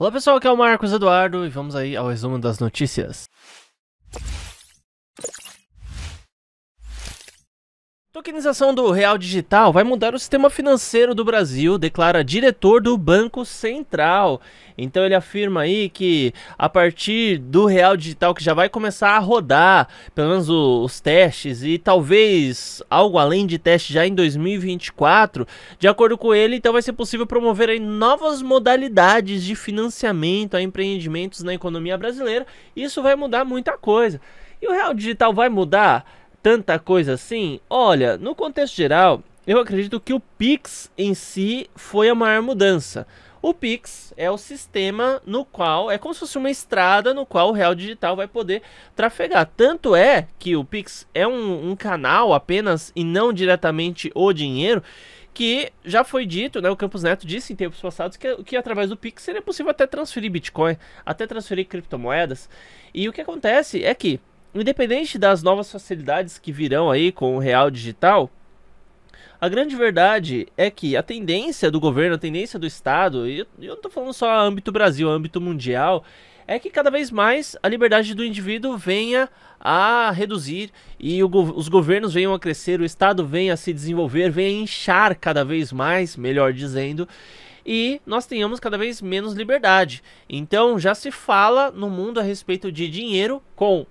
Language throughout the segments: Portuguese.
Olá pessoal, aqui é o Marcos Eduardo e vamos aí ao resumo das notícias. Tokenização do real digital vai mudar o sistema financeiro do Brasil, declara diretor do Banco Central. Então ele afirma aí que a partir do real digital que já vai começar a rodar, pelo menos o, os testes e talvez algo além de teste já em 2024, de acordo com ele, então vai ser possível promover aí novas modalidades de financiamento a empreendimentos na economia brasileira. Isso vai mudar muita coisa. E o real digital vai mudar tanta coisa assim? Olha, no contexto geral, eu acredito que o Pix em si foi a maior mudança. O Pix é o sistema no qual é como se fosse uma estrada no qual o real digital vai poder trafegar. Tanto é que o Pix é um, um canal apenas e não diretamente o dinheiro que já foi dito, né? O Campos Neto disse em tempos passados que, que através do Pix seria possível até transferir Bitcoin, até transferir criptomoedas. E o que acontece é que independente das novas facilidades que virão aí com o real digital, a grande verdade é que a tendência do governo, a tendência do Estado, e eu não estou falando só âmbito Brasil, âmbito mundial, é que cada vez mais a liberdade do indivíduo venha a reduzir e o, os governos venham a crescer, o Estado venha a se desenvolver, venha a inchar cada vez mais, melhor dizendo, e nós tenhamos cada vez menos liberdade. Então já se fala no mundo a respeito de dinheiro com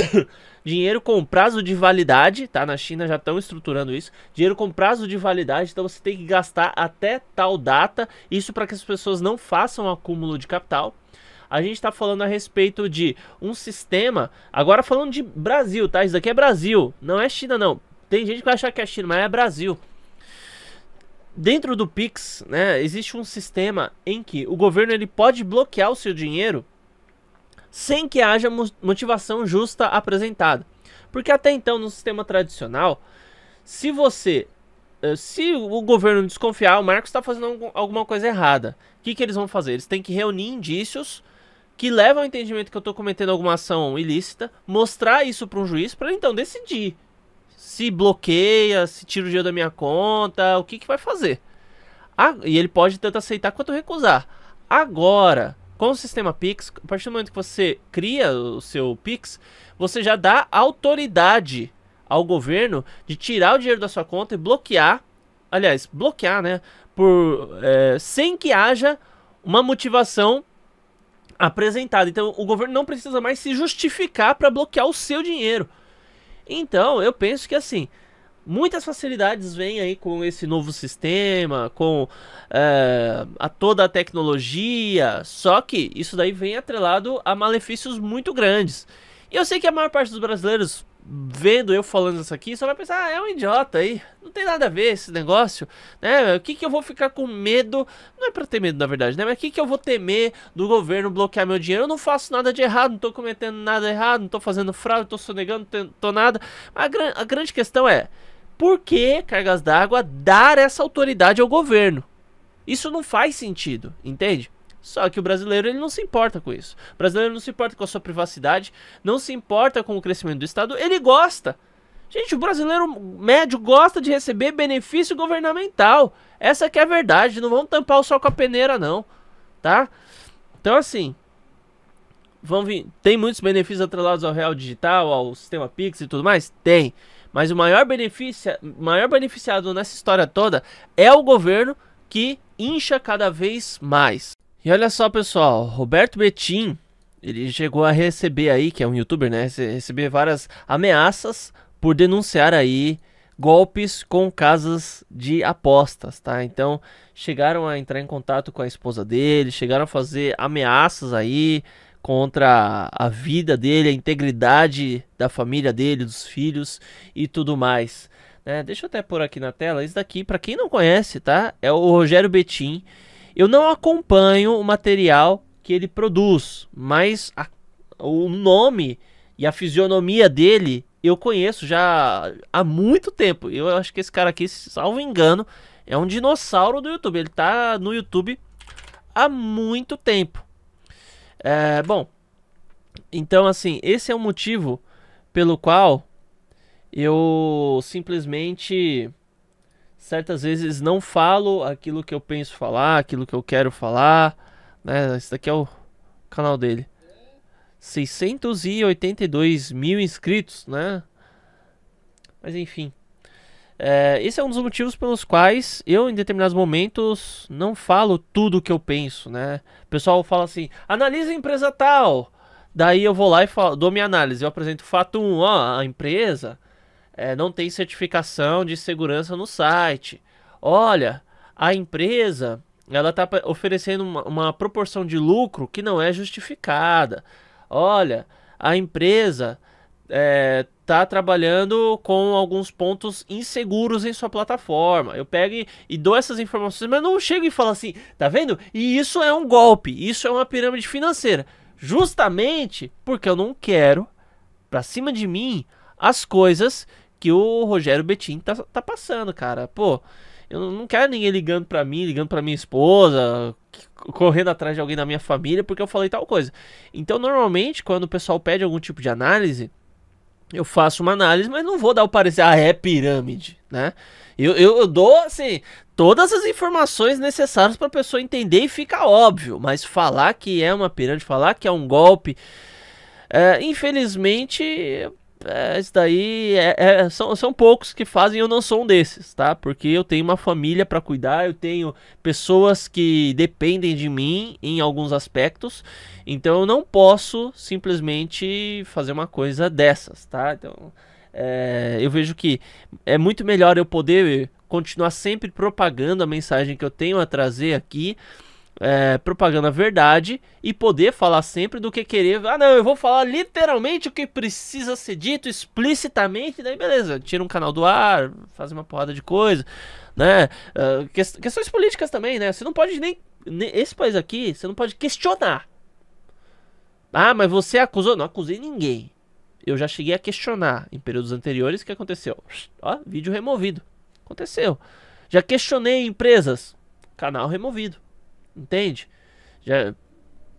dinheiro com prazo de validade, tá? Na China já estão estruturando isso. Dinheiro com prazo de validade, então você tem que gastar até tal data. Isso para que as pessoas não façam acúmulo de capital. A gente está falando a respeito de um sistema. Agora falando de Brasil, tá? Isso aqui é Brasil, não é China, não. Tem gente que vai achar que é China, mas é Brasil. Dentro do Pix, né, existe um sistema em que o governo ele pode bloquear o seu dinheiro sem que haja motivação justa apresentada. Porque até então, no sistema tradicional, se você. Eh, se o governo desconfiar, o Marcos está fazendo alguma coisa errada. O que, que eles vão fazer? Eles têm que reunir indícios que levam ao entendimento que eu estou cometendo alguma ação ilícita, mostrar isso para um juiz para então decidir se bloqueia, se tira o dinheiro da minha conta, o que, que vai fazer. Ah, e ele pode tanto aceitar quanto recusar. Agora, com o sistema Pix, a partir do momento que você cria o seu Pix, você já dá autoridade ao governo de tirar o dinheiro da sua conta e bloquear, aliás, bloquear, né, por é, sem que haja uma motivação apresentada. Então, o governo não precisa mais se justificar para bloquear o seu dinheiro. Então, eu penso que assim, muitas facilidades vêm aí com esse novo sistema, com é, a toda a tecnologia, só que isso daí vem atrelado a malefícios muito grandes. E eu sei que a maior parte dos brasileiros, vendo eu falando isso aqui, só vai pensar, ah, é um idiota aí, não tem nada a ver esse negócio, né? O que que eu vou ficar com medo? Não é pra ter medo, na verdade, né? Mas o que que eu vou temer do governo bloquear meu dinheiro? Eu não faço nada de errado, não tô cometendo nada errado, não tô fazendo fraude, tô sonegando, não tô nada. Mas a, gran a grande questão é, por que cargas d'água dar essa autoridade ao governo? Isso não faz sentido, entende? Só que o brasileiro ele não se importa com isso. O brasileiro não se importa com a sua privacidade, não se importa com o crescimento do Estado, ele gosta. Gente, o brasileiro médio gosta de receber benefício governamental. Essa que é a verdade, não vamos tampar o sol com a peneira não, tá? Então assim, vamos vir, tem muitos benefícios atrelados ao real digital, ao sistema Pix e tudo mais? Tem. Mas o maior, benefício, maior beneficiado nessa história toda é o governo que incha cada vez mais. E olha só, pessoal, Roberto Betim, ele chegou a receber aí, que é um youtuber, né, receber várias ameaças por denunciar aí golpes com casas de apostas, tá? Então, chegaram a entrar em contato com a esposa dele, chegaram a fazer ameaças aí, contra a vida dele, a integridade da família dele, dos filhos e tudo mais. Né? Deixa eu até pôr aqui na tela. Isso daqui, para quem não conhece, tá? É o Rogério Betim. Eu não acompanho o material que ele produz, mas a, o nome e a fisionomia dele eu conheço já há muito tempo. Eu acho que esse cara aqui, salvo engano, é um dinossauro do YouTube. Ele tá no YouTube há muito tempo. É, bom, então assim, esse é o motivo pelo qual eu simplesmente certas vezes não falo aquilo que eu penso falar, aquilo que eu quero falar, né? Esse daqui é o canal dele. 682 mil inscritos, né? Mas enfim. É, esse é um dos motivos pelos quais eu, em determinados momentos, não falo tudo o que eu penso, né? O pessoal fala assim, analisa a empresa tal. Daí eu vou lá e falo, dou minha análise. Eu apresento o fato 1, ó, a empresa é, não tem certificação de segurança no site. Olha, a empresa, ela tá oferecendo uma, uma proporção de lucro que não é justificada. Olha, a empresa é, tá trabalhando com alguns pontos inseguros em sua plataforma. Eu pego e, dou essas informações, mas não chego e falo assim, tá vendo? E isso é um golpe, isso é uma pirâmide financeira. Justamente porque eu não quero pra cima de mim as coisas que o Rogério Betim tá, tá passando, cara. Pô, eu não quero ninguém ligando pra mim, ligando pra minha esposa, correndo atrás de alguém da minha família porque eu falei tal coisa. Então, normalmente, quando o pessoal pede algum tipo de análise, eu faço uma análise, mas não vou dar o parecer, ah, é pirâmide, né? Eu, eu, eu dou, assim, todas as informações necessárias para a pessoa entender e fica óbvio, mas falar que é uma pirâmide, falar que é um golpe, é, infelizmente, é, isso daí é, é, são, são poucos que fazem, eu não sou um desses, tá? Porque eu tenho uma família para cuidar, eu tenho pessoas que dependem de mim em alguns aspectos, então eu não posso simplesmente fazer uma coisa dessas, tá? Então é, eu vejo que é muito melhor eu poder continuar sempre propagando a mensagem que eu tenho a trazer aqui é, propaganda verdade e poder falar sempre do que querer. Ah, não, eu vou falar literalmente o que precisa ser dito explicitamente. Daí, beleza, tira um canal do ar, faz uma porrada de coisa, né? Uh, ah, que, questões políticas também, né? Você não pode nem. Esse país aqui, você não pode questionar. Ah, mas você acusou? Não acusei ninguém. Eu já cheguei a questionar em períodos anteriores o que aconteceu. Ó, vídeo removido. Aconteceu. Já questionei empresas. Canal removido. Entende? Já,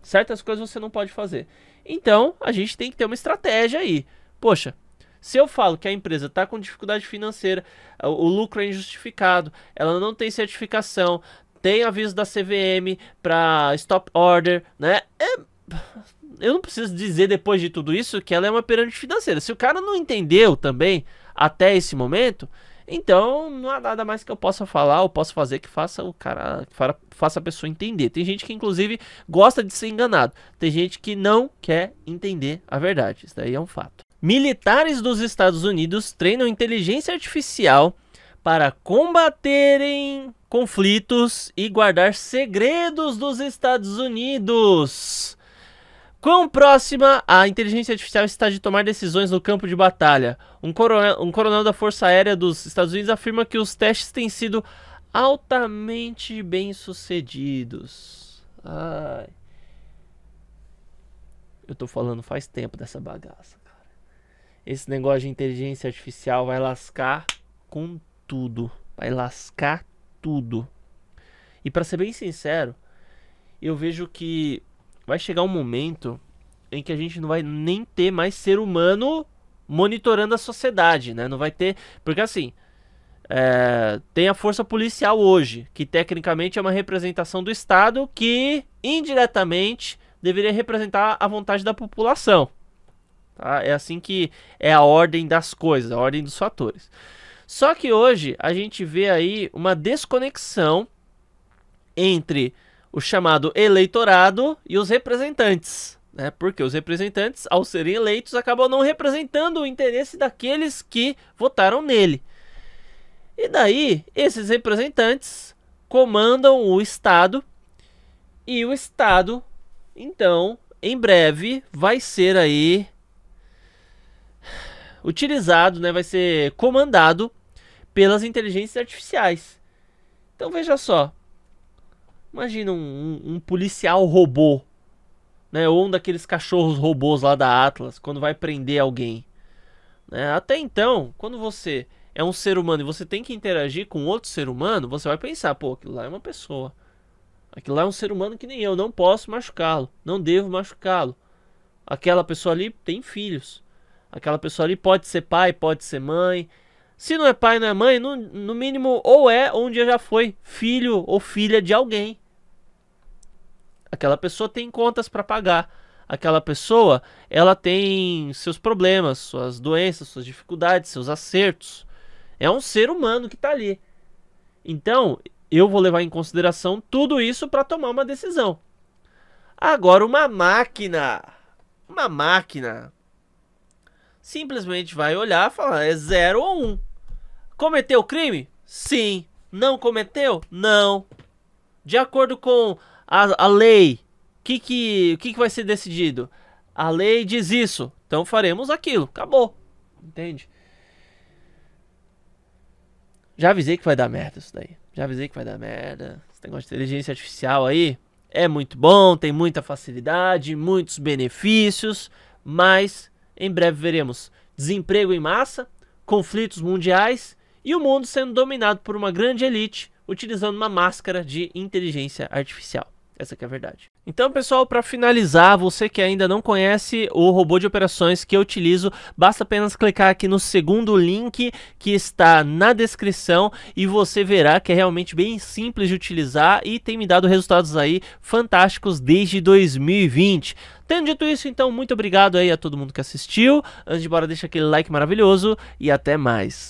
certas coisas você não pode fazer. Então, a gente tem que ter uma estratégia aí. Poxa, se eu falo que a empresa está com dificuldade financeira, o lucro é injustificado, ela não tem certificação, tem aviso da CVM para stop order, né? É... Eu não preciso dizer depois de tudo isso que ela é uma pirâmide financeira. Se o cara não entendeu também até esse momento, então, não há nada mais que eu possa falar ou possa fazer que faça o cara, faça a pessoa entender. Tem gente que, inclusive, gosta de ser enganado. Tem gente que não quer entender a verdade. Isso daí é um fato. Militares dos Estados Unidos treinam inteligência artificial para combaterem conflitos e guardar segredos dos Estados Unidos. Quão próxima a inteligência artificial está de tomar decisões no campo de batalha? Um coronel, um coronel da Força Aérea dos Estados Unidos afirma que os testes têm sido altamente bem-sucedidos. Ai. Eu tô falando faz tempo dessa bagaça, cara. Esse negócio de inteligência artificial vai lascar com tudo. Vai lascar tudo. E para ser bem sincero, eu vejo que vai chegar um momento em que a gente não vai nem ter mais ser humano monitorando a sociedade, né? Não vai ter. Porque assim. É, tem a força policial hoje, que tecnicamente é uma representação do Estado que indiretamente deveria representar a vontade da população. Tá? É assim que é a ordem das coisas, a ordem dos fatores. Só que hoje a gente vê aí uma desconexão entre o chamado eleitorado e os representantes. Né? Porque os representantes, ao serem eleitos, acabam não representando o interesse daqueles que votaram nele. E daí, esses representantes comandam o Estado e o Estado, então, em breve, vai ser aí utilizado, né? vai ser comandado pelas inteligências artificiais. Então veja só, Imagina um, um, um policial robô, né? Ou um daqueles cachorros robôs lá da Atlas, quando vai prender alguém. Né? Até então, quando você é um ser humano e você tem que interagir com outro ser humano, você vai pensar, pô, aquilo lá é uma pessoa. Aquilo lá é um ser humano que nem eu, não posso machucá-lo, não devo machucá-lo. Aquela pessoa ali tem filhos. Aquela pessoa ali pode ser pai, pode ser mãe. Se não é pai, não é mãe, no, no mínimo ou é ou um dia já foi filho ou filha de alguém. Aquela pessoa tem contas para pagar. Aquela pessoa, ela tem seus problemas, suas doenças, suas dificuldades, seus acertos. É um ser humano que está ali. Então, eu vou levar em consideração tudo isso para tomar uma decisão. Agora, uma máquina, uma máquina simplesmente vai olhar e falar: é zero ou Um. Cometeu crime? Sim. Não cometeu? Não. De acordo com a, a lei, o que que, que que vai ser decidido? A lei diz isso, então faremos aquilo. Acabou. Entende? Já avisei que vai dar merda isso daí. Já avisei que vai dar merda. Esse negócio de inteligência artificial aí é muito bom, tem muita facilidade, muitos benefícios, mas em breve veremos desemprego em massa, conflitos mundiais e o mundo sendo dominado por uma grande elite utilizando uma máscara de inteligência artificial. Essa que é a verdade. Então, pessoal, para finalizar, você que ainda não conhece o robô de operações que eu utilizo, basta apenas clicar aqui no segundo link que está na descrição e você verá que é realmente bem simples de utilizar e tem me dado resultados aí fantásticos desde 2020. Tendo dito isso, então, muito obrigado aí a todo mundo que assistiu. Antes de embora, deixa aquele like maravilhoso e até mais.